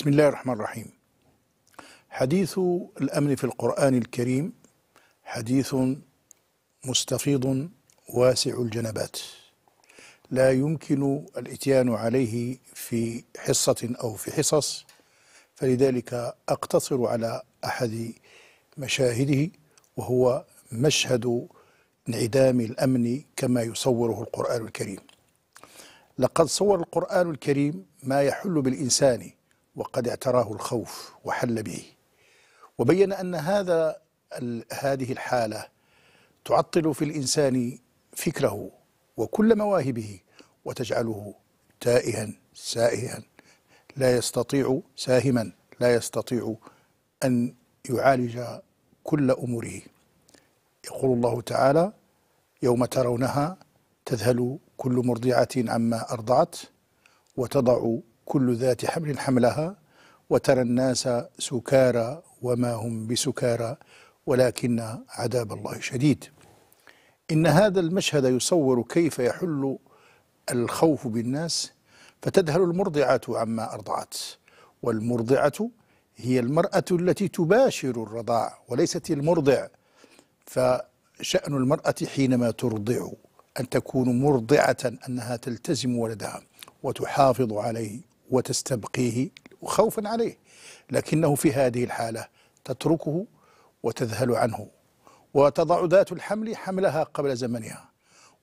بسم الله الرحمن الرحيم حديث الامن في القران الكريم حديث مستفيض واسع الجنبات لا يمكن الاتيان عليه في حصه او في حصص فلذلك اقتصر على احد مشاهده وهو مشهد انعدام الامن كما يصوره القران الكريم لقد صور القران الكريم ما يحل بالانسان وقد اعتراه الخوف وحل به وبين أن هذا هذه الحالة تعطل في الإنسان فكره وكل مواهبه وتجعله تائها سائها لا يستطيع ساهما لا يستطيع أن يعالج كل أموره يقول الله تعالى يوم ترونها تذهل كل مرضعة عما أرضعت وتضع كل ذات حمل حملها وترى الناس سكارى وما هم بسكارى ولكن عذاب الله شديد إن هذا المشهد يصور كيف يحل الخوف بالناس فتذهل المرضعة عما أرضعت والمرضعة هي المرأة التي تباشر الرضاع وليست المرضع فشأن المرأة حينما ترضع أن تكون مرضعة أنها تلتزم ولدها وتحافظ عليه وتستبقيه خوفا عليه لكنه في هذه الحالة تتركه وتذهل عنه وتضع ذات الحمل حملها قبل زمنها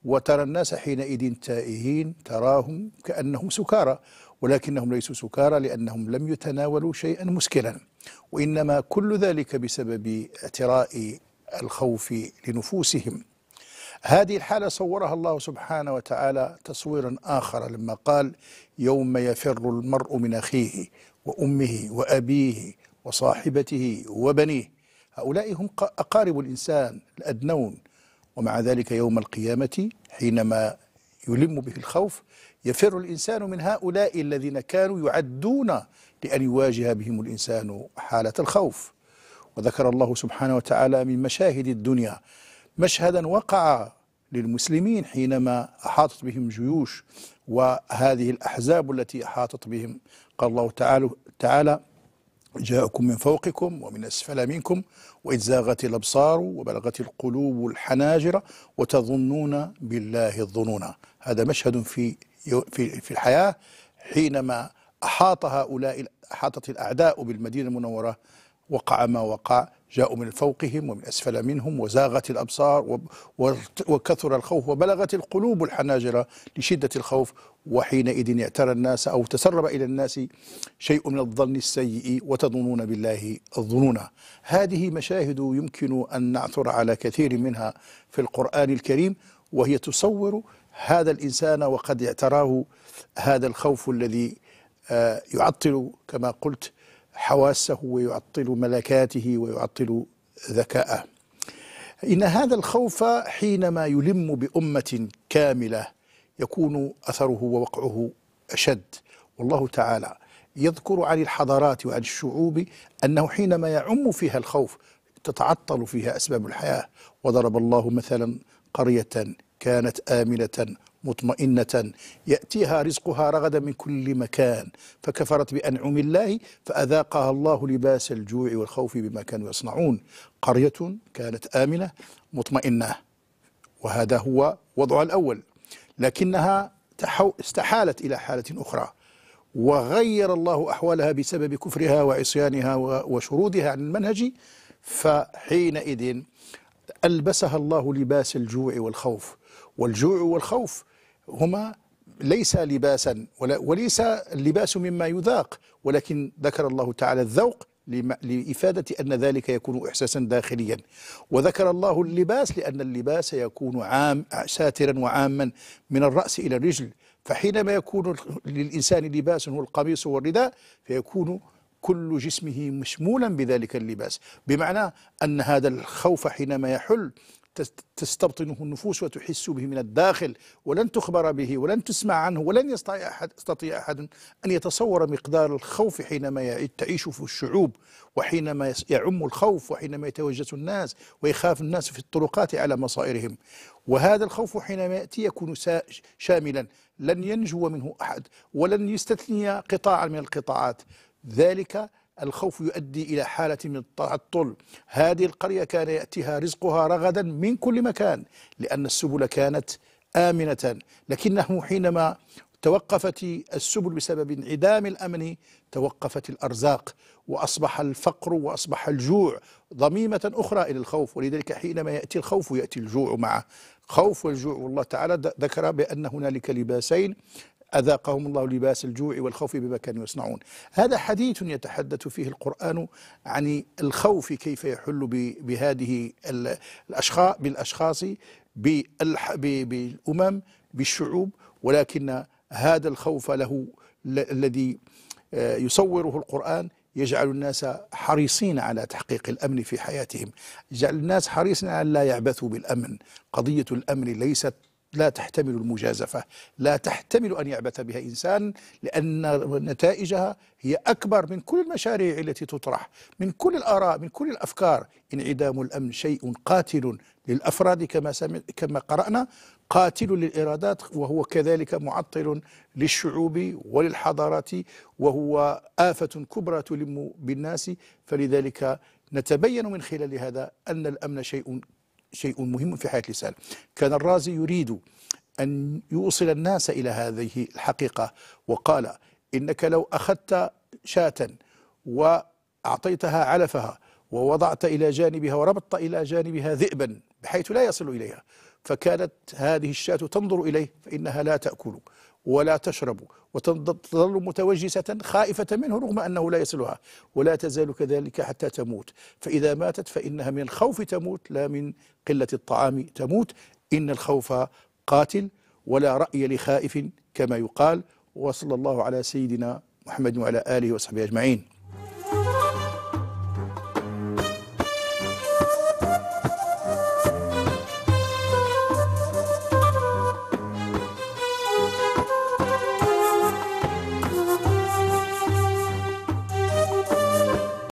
وترى الناس حينئذ تائهين تراهم كأنهم سكارى ولكنهم ليسوا سكارى لأنهم لم يتناولوا شيئا مسكرا وإنما كل ذلك بسبب اعتراء الخوف لنفوسهم هذه الحالة صورها الله سبحانه وتعالى تصويرا آخر لما قال يوم يفر المرء من أخيه وأمه وأبيه وصاحبته وبنيه هؤلاء هم أقارب الإنسان الأدنون ومع ذلك يوم القيامة حينما يلم به الخوف يفر الإنسان من هؤلاء الذين كانوا يعدون لأن يواجه بهم الإنسان حالة الخوف وذكر الله سبحانه وتعالى من مشاهد الدنيا مشهدا وقع للمسلمين حينما أحاطت بهم جيوش وهذه الأحزاب التي أحاطت بهم قال الله تعالى تعالى جاءكم من فوقكم ومن أسفل منكم وإذ زاغت الأبصار وبلغت القلوب الحناجر وتظنون بالله الظنونا هذا مشهد في في في الحياة حينما أحاط هؤلاء أحاطت الأعداء بالمدينة المنورة وقع ما وقع جاءوا من فوقهم ومن أسفل منهم وزاغت الأبصار وكثر الخوف وبلغت القلوب الحناجر لشدة الخوف وحينئذ اعترى الناس أو تسرب إلى الناس شيء من الظن السيء وتظنون بالله الظنون هذه مشاهد يمكن أن نعثر على كثير منها في القرآن الكريم وهي تصور هذا الإنسان وقد اعتراه هذا الخوف الذي آه، يعطل كما قلت حواسه ويعطل ملكاته ويعطل ذكاءه إن هذا الخوف حينما يلم بأمة كاملة يكون أثره ووقعه أشد والله تعالى يذكر عن الحضارات وعن الشعوب أنه حينما يعم فيها الخوف تتعطل فيها أسباب الحياة وضرب الله مثلا قرية كانت آمنة مطمئنة يأتيها رزقها رغدا من كل مكان فكفرت بأنعم الله فأذاقها الله لباس الجوع والخوف بما كانوا يصنعون قرية كانت آمنة مطمئنة وهذا هو وضعها الأول لكنها استحالت إلى حالة أخرى وغير الله أحوالها بسبب كفرها وعصيانها وشرودها عن المنهج فحينئذ ألبسها الله لباس الجوع والخوف والجوع والخوف هما ليس لباسا وليس اللباس مما يذاق ولكن ذكر الله تعالى الذوق لإفادة أن ذلك يكون إحساسا داخليا وذكر الله اللباس لأن اللباس يكون عام ساترا وعاما من الرأس إلى الرجل فحينما يكون للإنسان لباس هو القميص والرداء فيكون كل جسمه مشمولا بذلك اللباس بمعنى أن هذا الخوف حينما يحل تستبطنه النفوس وتحس به من الداخل ولن تخبر به ولن تسمع عنه ولن يستطيع أحد, يستطيع أحد أن يتصور مقدار الخوف حينما تعيش في الشعوب وحينما يعم الخوف وحينما يتوجس الناس ويخاف الناس في الطرقات على مصائرهم وهذا الخوف حينما يأتي يكون شاملا لن ينجو منه أحد ولن يستثني قطاعا من القطاعات ذلك الخوف يؤدي إلى حالة من التعطل هذه القرية كان يأتيها رزقها رغدا من كل مكان لأن السبل كانت آمنة لكنه حينما توقفت السبل بسبب انعدام الأمن توقفت الأرزاق وأصبح الفقر وأصبح الجوع ضميمة أخرى إلى الخوف ولذلك حينما يأتي الخوف يأتي الجوع معه خوف والجوع والله تعالى ذكر بأن هنالك لباسين أذاقهم الله لباس الجوع والخوف بما كانوا يصنعون هذا حديث يتحدث فيه القرآن عن الخوف كيف يحل بهذه الأشخاص بالأشخاص بالأمم بالشعوب ولكن هذا الخوف له الذي آه، يصوره القرآن يجعل الناس حريصين على تحقيق الأمن في حياتهم يجعل الناس حريصين على لا يعبثوا بالأمن قضية الأمن ليست لا تحتمل المجازفة لا تحتمل أن يعبث بها إنسان لأن نتائجها هي أكبر من كل المشاريع التي تطرح من كل الآراء من كل الأفكار انعدام الأمن شيء قاتل للأفراد كما, سمع كما قرأنا قاتل للإرادات وهو كذلك معطل للشعوب وللحضارات وهو آفة كبرى تلم بالناس فلذلك نتبين من خلال هذا أن الأمن شيء شيء مهم في حياة الإنسان كان الرازي يريد أن يوصل الناس إلى هذه الحقيقة وقال إنك لو أخذت شاة وأعطيتها علفها ووضعت إلى جانبها وربطت إلى جانبها ذئبا بحيث لا يصل إليها فكانت هذه الشاة تنظر إليه فإنها لا تأكل ولا تشرب وتظل متوجسة خائفة منه رغم أنه لا يصلها ولا تزال كذلك حتى تموت فإذا ماتت فإنها من الخوف تموت لا من قلة الطعام تموت إن الخوف قاتل ولا رأي لخائف كما يقال وصلى الله على سيدنا محمد وعلى آله وصحبه أجمعين